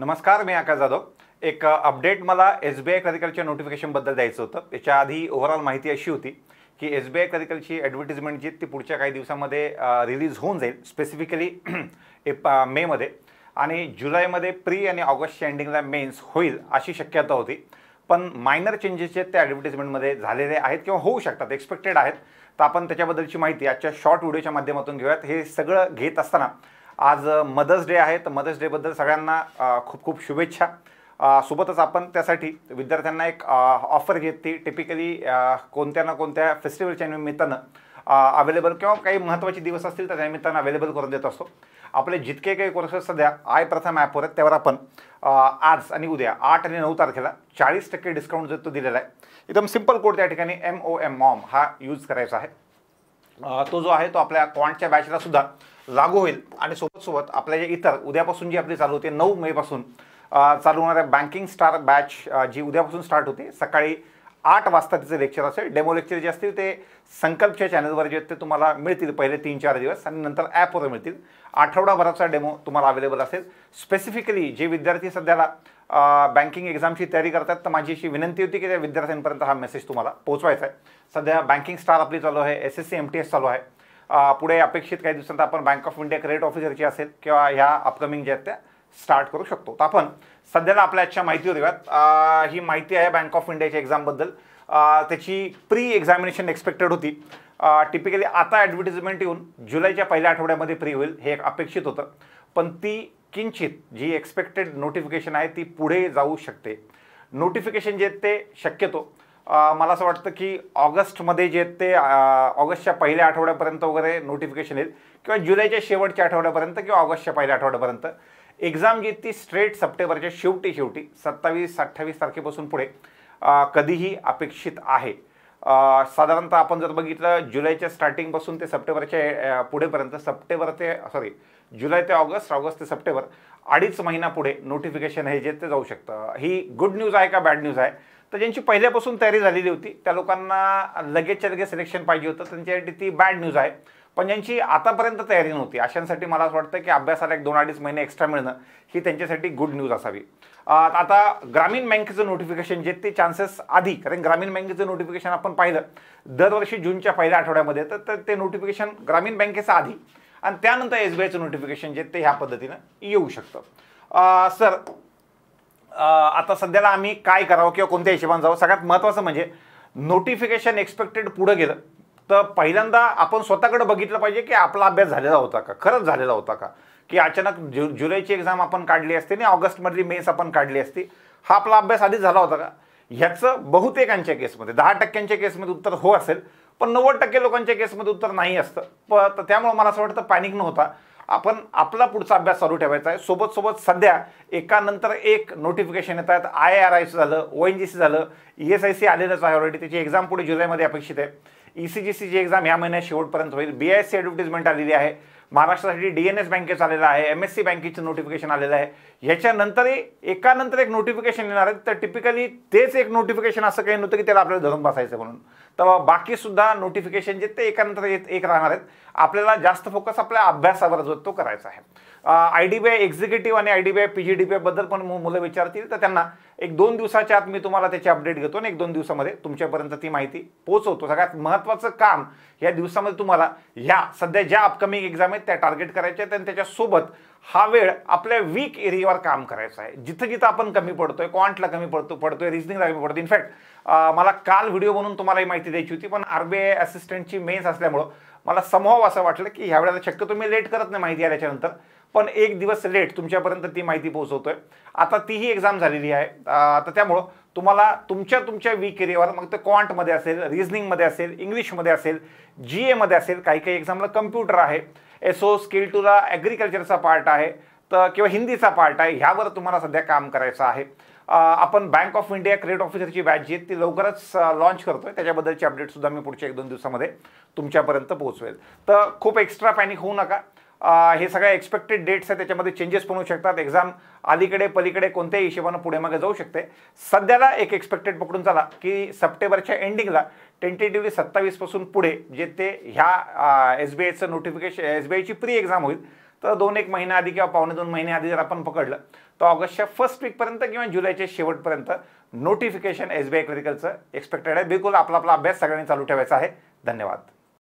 नमस्कार मी आकाश जाधव एक अपडेट मला एस बी आय क्रेडिकलच्या नोटिफिकेशनबद्दल द्यायचं होतं त्याच्या आधी ओव्हरऑल माहिती अशी होती की एस बी आय क्रेडिकलची ॲडव्हर्टिजमेंट जी ती पुढच्या काही दिवसामध्ये रिलीज होऊन जाईल स्पेसिफिकली एप मेमध्ये आणि जुलैमध्ये प्री आणि ऑगस्टच्या एंडिंगला मेन्स होईल अशी शक्यता होती पण मायनर चेंजेस जे त्या ॲडव्हर्टिजमेंटमध्ये झालेले आहेत किंवा होऊ शकतात एक्सपेक्टेड आहेत तर आपण त्याच्याबद्दलची माहिती आजच्या शॉर्ट व्हिडिओच्या माध्यमातून घेऊयात हे सगळं घेत असताना आज मदर्स डे आहे तर मदर्स डेबद्दल सगळ्यांना खूप खूप शुभेच्छा सोबतच आपण त्यासाठी विद्यार्थ्यांना एक ऑफर घेतली टिपिकली कोणत्या ना कोणत्या फेस्टिवलच्या निमित्तानं अवेलेबल किंवा काही महत्त्वाचे दिवस असतील तर त्या निमित्तानं अवेलेबल करून देत असतो आपले जितके काही कोर्सेस सध्या आय प्रथम ॲपवर आहेत त्यावर आपण आज आणि उद्या आठ आणि नऊ तारखेला चाळीस टक्के डिस्काउंट जो तो दिलेला आहे एकदम सिम्पल कोड त्या ठिकाणी एम ओ एम मॉम हा यूज करायचा आहे तो जो आहे तो आपल्या क्वांटच्या बॅचला सुद्धा लागू होईल आणि सोबतसोबत आपल्या जे इतर उद्यापासून जी आपली चालू होते नऊ मेपासून चालू होणाऱ्या बँकिंग स्टार बॅच जी उद्यापासून स्टार्ट होते सकाळी आठ वाजता तिचं लेक्चर असेल डेमो लेक्चर जे असतील ते संकल्पच्या चॅनलवर जे आहेत ते तुम्हाला मिळतील पहिले तीन चार दिवस आणि नंतर ॲपवर मिळतील आठवडाभराचा डेमो तुम्हाला अवेलेबल असेल स्पेसिफिकली जे विद्यार्थी सध्याला बँकिंग एक्झामची तयारी करतात तर माझी अशी विनंती होती की त्या विद्यार्थ्यांपर्यंत हा मेसेज तुम्हाला पोहोचवायचा आहे सध्या बँकिंग स्टार आपली चालू आहे S S C M T S चालू आहे पुढे अपेक्षित काही दिवसांत आपण बँक ऑफ इंडिया क्रेडिट ऑफिसरची असेल किंवा ह्या अपकमिंग ज्या आहेत त्या स्टार्ट करू शकतो तर आपण सध्याला आपल्या आजच्या माहिती देऊयात ही माहिती आहे बँक ऑफ इंडियाच्या एक्झामबद्दल त्याची प्री एक्झामिनेशन एक्सपेक्टेड होती टिपिकली आता ॲडव्हर्टिजमेंट येऊन जुलैच्या पहिल्या आठवड्यामध्ये प्री होईल हे एक अपेक्षित होतं पण ती किंचित जी एक्सपेक्टेड नोटिफिकेशन आहे ती पुढे जाऊ शकते नोटिफिकेशन जे ते शक्यतो मला असं वाटतं की ऑगस्टमध्ये जे ते ऑगस्टच्या पहिल्या आठवड्यापर्यंत वगैरे नोटिफिकेशन येईल किंवा जुलैच्या शेवटच्या आठवड्यापर्यंत किंवा ऑगस्टच्या पहिल्या आठवड्यापर्यंत एक्झाम जी ती स्ट्रेट सप्टेंबरच्या शेवटी शेवटी सत्तावीस अठ्ठावीस तारखेपासून पुढे कधीही अपेक्षित आहे साधारणतः आपण जर बघितलं जुलैच्या स्टार्टिंगपासून ते सप्टेंबरच्या पुढेपर्यंत सप्टेंबर ते सॉरी जुलै ते ऑगस्ट ऑगस्ट ते सप्टेंबर अडीच महिना पुढे नोटिफिकेशन हे जे ते जाऊ शकतं ही गुड न्यूज आहे का बॅड न्यूज आहे तर ज्यांची पहिल्यापासून तयारी झालेली होती त्या लोकांना लगेचच्या लगेच सिलेक्शन पाहिजे होतं त्यांच्यासाठी ती बॅड न्यूज आहे पण ज्यांची आतापर्यंत तयारी नव्हती अशांसाठी मला असं वाटतं की अभ्यासाला एक दोन अडीच महिने एक्स्ट्रा मिळणं ही त्यांच्यासाठी गुड न्यूज असावी आता ग्रामीण बँकेचं नोटिफिकेशन जे ते चान्सेस आधी कारण ग्रामीण बँकेचं नोटिफिकेशन आपण पाहिलं दरवर्षी जूनच्या पहिल्या आठवड्यामध्ये तर ते नोटिफिकेशन ग्रामीण बँकेचं आधी आणि त्यानंतर एस बी आयचं नोटिफिकेशन जे ते ह्या पद्धतीनं येऊ शकतं सर आता सध्याला आम्ही काय करावं किंवा कोणत्या हिशोबानं जावं सगळ्यात महत्त्वाचं म्हणजे नोटिफिकेशन एक्सपेक्टेड पुढं गेलं तर पहिल्यांदा आपण स्वतःकडे बघितलं पाहिजे की आपला अभ्यास झालेला होता का खरंच झालेला होता का की अचानक जु जुलैची एक्झाम आपण काढली असते आणि ऑगस्टमधली मेस आपण काढली असती हा आपला अभ्यास आधीच झाला होता का ह्याचं बहुतेकांच्या केसमध्ये दहा टक्क्यांच्या केसमध्ये उत्तर हो असेल पण नव्वद टक्के लोकांच्या केसमध्ये उत्तर नाही असतं प त्यामुळं मला असं वाटतं पॅनिक नव्हता आपण आपला पुढचा अभ्यास चालू ठेवायचा आहे सोबत सोबत सध्या एकानंतर एक नोटिफिकेशन येत आहेत आय आर सी झालं ओ एन जी सी झालं ई एस आय सी आलेलंच आहे ऑलरेडी त्याची एक्झाम पुढे जुलैमध्ये अपेक्षित आहे ई सी जी सीची एक्झाम ह्या महिन्यात शेवटपर्यंत होईल बी आय सी ॲडव्हर्टिजमेंट आलेली आहे महाराष्ट्रासाठी डी एन एस बँकेचं आलेलं आहे एम एस सी बँकेचं नोटिफिकेशन आलेलं आहे याच्यानंतरही एकानंतर एक नोटिफिकेशन येणार आहे तर टिपिकली तेच एक नोटिफिकेशन असं काही नव्हतं की त्याला आपल्याला धरून बसायचं म्हणून तर बाकीसुद्धा नोटिफिकेशन जे ते एकानंतर येत एक राहणार आहेत आपल्याला जास्त फोकस आपल्या अभ्यासावर जो तो करायचा आहे I D B I executive आणि I D B I P G D B आयबद्दल पण मुलं विचारतील तर त्यांना एक दोन दिवसाच्या आत मी तुम्हाला त्याची अपडेट घेतो आणि एक दोन दिवसामध्ये तुमच्यापर्यंत ती माहिती पोहोचवतो सगळ्यात महत्त्वाचं काम या दिवसामध्ये तुम्हाला ह्या सध्या ज्या अपकमिंग एक्झाम आहेत त्या टार्गेट करायच्या आहेत आणि त्याच्यासोबत हा वेळ आपल्या वीक एरियावर काम करायचा आहे जिथं जिथं आपण कमी पडतोय क्वांटला कमी पडतो पडतोय रिजनिंगला कमी पडतो इनफॅक्ट मला काल व्हिडिओ म्हणून तुम्हाला ही माहिती द्यायची होती पण आरबीआय असिस्टंटची मेन्स असल्यामुळं मला समोर असं वाटलं की ह्या वेळेला शक्य तुम्ही लेट करत नाही माहिती आल्याच्यानंतर पण एक दिवस लेट तुमच्यापर्यंत ती माहिती पोहोचवतोय आता तीही एक्झाम झालेली आहे आता त्यामुळं तुम्हाला तुमच्या तुमच्या वीक एरियावर मग ते क्वांटमध्ये असेल रिजनिंगमध्ये असेल इंग्लिशमध्ये असेल जी एमध्ये असेल काही काही एक्झामला कम्प्युटर आहे एसओ स्किल टूला ॲग्रिकल्चरचा पार्ट आहे तर किंवा हिंदीचा पार्ट आहे ह्यावर तुम्हाला सध्या काम करायचं आहे आपण बँक ऑफ इंडिया क्रेडिट ऑफिसरची बॅच जी ती लवकरच लॉन्च करतोय त्याच्याबद्दलची अपडेटसुद्धा मी पुढच्या एक दोन दिवसामध्ये तुमच्यापर्यंत पोहोचवेल तर खूप एक्स्ट्रा पॅनिक होऊ नका हे सगळ्या एक्सपेक्टेड डेट्स आहेत त्याच्यामध्ये चेंजेस पण होऊ शकतात एक्झाम अलीकडे पलीकडे कोणत्याही हिशेबानं पुढे मागे जाऊ शकते सध्याला एक एक्सपेक्टेड पकडून चला की सप्टेंबरच्या एंडिंगला टेंटेटिव्हली सत्तावीसपासून पुढे जे ते ह्या एस बी आयचं नोटिफिकेशन एस बी आयची प्री एक्झाम होईल तर दोन एक महिना आधी किंवा पावणे दोन महिने आधी जर आपण पकडलं तर ऑगस्टच्या फर्स्ट वीकपर्यंत किंवा जुलैच्या शेवटपर्यंत नोटिफिकेशन एस बी आय क्रिटिकलचं एक्सपेक्टेड आहे बिलकुल आपला आपला अभ्यास सगळ्यांनी चालू ठेवायचा आहे धन्यवाद